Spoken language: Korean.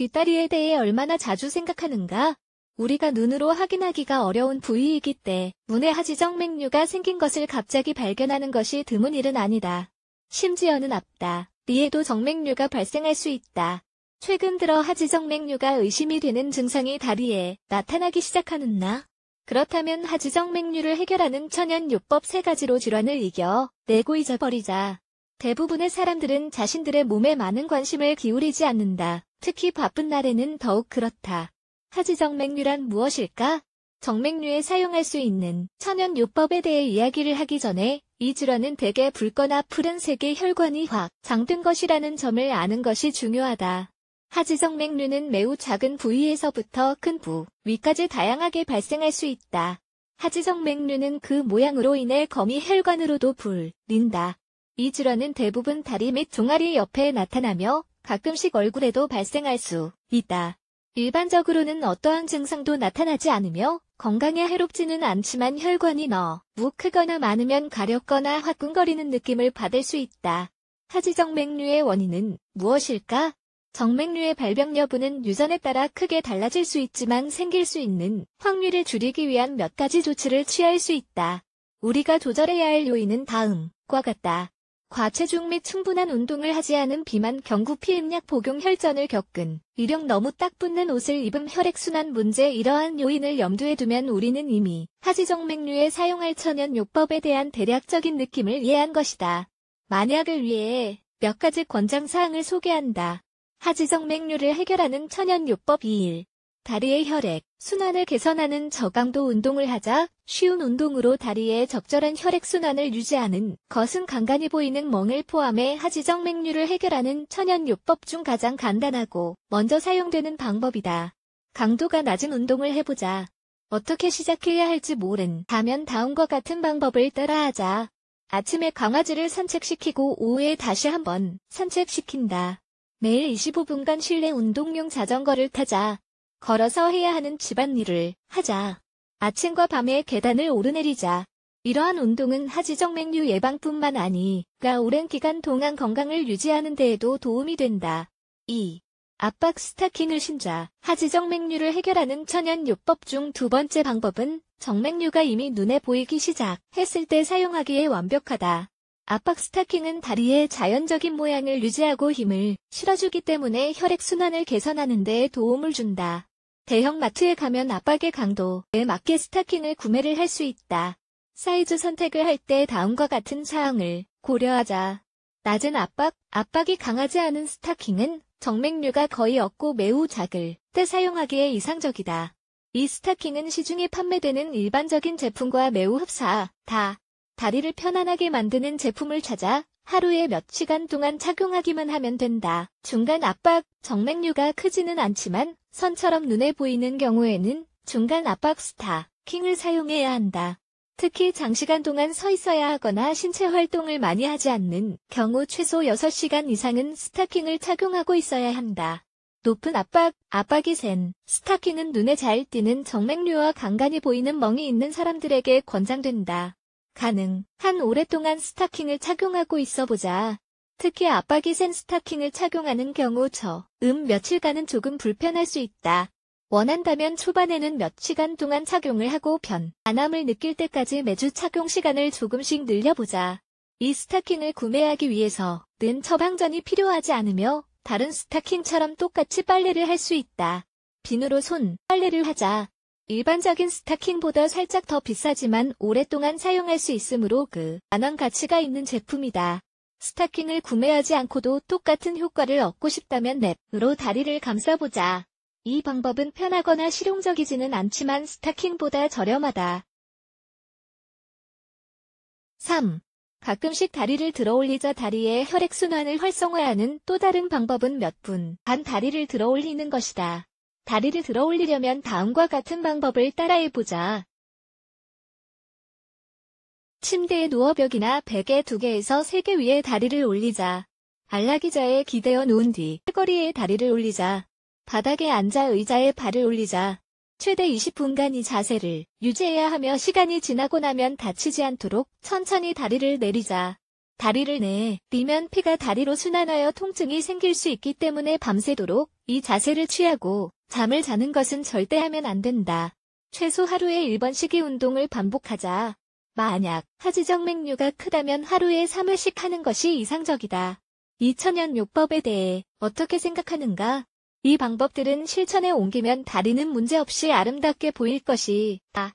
뒷다리에 대해 얼마나 자주 생각하는가? 우리가 눈으로 확인하기가 어려운 부위이기 때문에하지정맥류가 생긴 것을 갑자기 발견하는 것이 드문 일은 아니다. 심지어는 앞다. 리에도 정맥류가 발생할 수 있다. 최근 들어 하지정맥류가 의심이 되는 증상이 다리에 나타나기 시작하는 나. 그렇다면 하지정맥류를 해결하는 천연요법 세 가지로 질환을 이겨 내고 잊어버리자. 대부분의 사람들은 자신들의 몸에 많은 관심을 기울이지 않는다. 특히 바쁜 날에는 더욱 그렇다. 하지 정맥류란 무엇일까? 정맥류에 사용할 수 있는 천연 요법에 대해 이야기를 하기 전에 이 질환은 대개 붉거나 푸른색의 혈관이 확 장든 것이라는 점을 아는 것이 중요하다. 하지정맥류는 매우 작은 부위에서부터 큰 부, 위까지 다양하게 발생할 수 있다. 하지정맥류는 그 모양으로 인해 거미 혈관으로도 불린다. 이 질환은 대부분 다리 및 종아리 옆에 나타나며 가끔씩 얼굴에도 발생할 수 있다. 일반적으로는 어떠한 증상도 나타나지 않으며 건강에 해롭지는 않지만 혈관이 너 무 크거나 많으면 가렵거나 화끈거리는 느낌을 받을 수 있다. 하지정맥류의 원인은 무엇일까? 정맥류의 발병 여부는 유전에 따라 크게 달라질 수 있지만 생길 수 있는 확률을 줄이기 위한 몇 가지 조치를 취할 수 있다. 우리가 조절해야 할 요인은 다음과 같다. 과체중 및 충분한 운동을 하지 않은 비만 경구 피임약 복용 혈전을 겪은 이력 너무 딱 붙는 옷을 입음 혈액순환 문제 이러한 요인을 염두에 두면 우리는 이미 하지정맥류에 사용할 천연요법에 대한 대략적인 느낌을 이해한 것이다. 만약을 위해 몇 가지 권장사항을 소개한다. 하지정맥류를 해결하는 천연요법 2일 다리의 혈액, 순환을 개선하는 저강도 운동을 하자 쉬운 운동으로 다리의 적절한 혈액순환을 유지하는 것은 간간히 보이는 멍을 포함해 하지정 맥류를 해결하는 천연요법 중 가장 간단하고 먼저 사용되는 방법이다. 강도가 낮은 운동을 해보자. 어떻게 시작해야 할지 모른다면 다음과 같은 방법을 따라하자. 아침에 강아지를 산책시키고 오후에 다시 한번 산책시킨다. 매일 25분간 실내 운동용 자전거를 타자. 걸어서 해야 하는 집안일을 하자. 아침과 밤에 계단을 오르내리자. 이러한 운동은 하지정맥류 예방뿐만 아니가 오랜 기간 동안 건강을 유지하는 데에도 도움이 된다. 2. 압박 스타킹을 신자. 하지정맥류를 해결하는 천연요법 중 두 번째 방법은 정맥류가 이미 눈에 보이기 시작했을 때 사용하기에 완벽하다. 압박 스타킹은 다리의 자연적인 모양을 유지하고 힘을 실어주기 때문에 혈액순환을 개선하는 데 도움을 준다. 대형마트에 가면 압박의 강도에 맞게 스타킹을 구매를 할 수 있다. 사이즈 선택을 할 때 다음과 같은 사항을 고려하자. 낮은 압박, 압박이 강하지 않은 스타킹은 정맥류가 거의 없고 매우 작을 때 사용하기에 이상적이다. 이 스타킹은 시중에 판매되는 일반적인 제품과 매우 흡사하다. 다리를 편안하게 만드는 제품을 찾아 하루에 몇 시간 동안 착용하기만 하면 된다. 중간 압박, 정맥류가 크지는 않지만 선처럼 눈에 보이는 경우에는 중간 압박 스타, 킹을 사용해야 한다. 특히 장시간 동안 서 있어야 하거나 신체 활동을 많이 하지 않는 경우 최소 6시간 이상은 스타킹을 착용하고 있어야 한다. 높은 압박, 압박이 센 스타킹은 눈에 잘 띄는 정맥류와 간간히 보이는 멍이 있는 사람들에게 권장된다. 가능. 한 오랫동안 스타킹을 착용하고 있어보자. 특히 압박이 센 스타킹을 착용하는 경우 저, 음 며칠간은 조금 불편할 수 있다. 원한다면 초반에는 몇 시간 동안 착용을 하고 변, 안함을 느낄 때까지 매주 착용 시간을 조금씩 늘려보자. 이 스타킹을 구매하기 위해서는 처방전이 필요하지 않으며 다른 스타킹처럼 똑같이 빨래를 할 수 있다. 비누로 손, 빨래를 하자. 일반적인 스타킹보다 살짝 더 비싸지만 오랫동안 사용할 수 있으므로 그 만원 가치가 있는 제품이다. 스타킹을 구매하지 않고도 똑같은 효과를 얻고 싶다면 랩으로 다리를 감싸보자. 이 방법은 편하거나 실용적이지는 않지만 스타킹보다 저렴하다. 3. 가끔씩 다리를 들어 올리자 다리의 혈액순환을 활성화하는 또 다른 방법은 몇 분 반 다리를 들어 올리는 것이다. 다리를 들어 올리려면 다음과 같은 방법을 따라해보자. 침대에 누워 벽이나 베개 2개에서 3개 위에 다리를 올리자. 안락의자에 기대어 놓은 뒤 팔걸이에 다리를 올리자. 바닥에 앉아 의자에 발을 올리자. 최대 20분간 이 자세를 유지해야 하며 시간이 지나고 나면 다치지 않도록 천천히 다리를 내리자. 다리를 내리면 네, 네 피가 다리로 순환하여 통증이 생길 수 있기 때문에 밤새도록 이 자세를 취하고 잠을 자는 것은 절대 하면 안 된다. 최소 하루에 1번씩의 운동을 반복하자. 만약 하지정맥류가 크다면 하루에 3회씩 하는 것이 이상적이다. 2000년 요법에 대해 어떻게 생각하는가? 이 방법들은 실천에 옮기면 다리는 문제없이 아름답게 보일 것이다.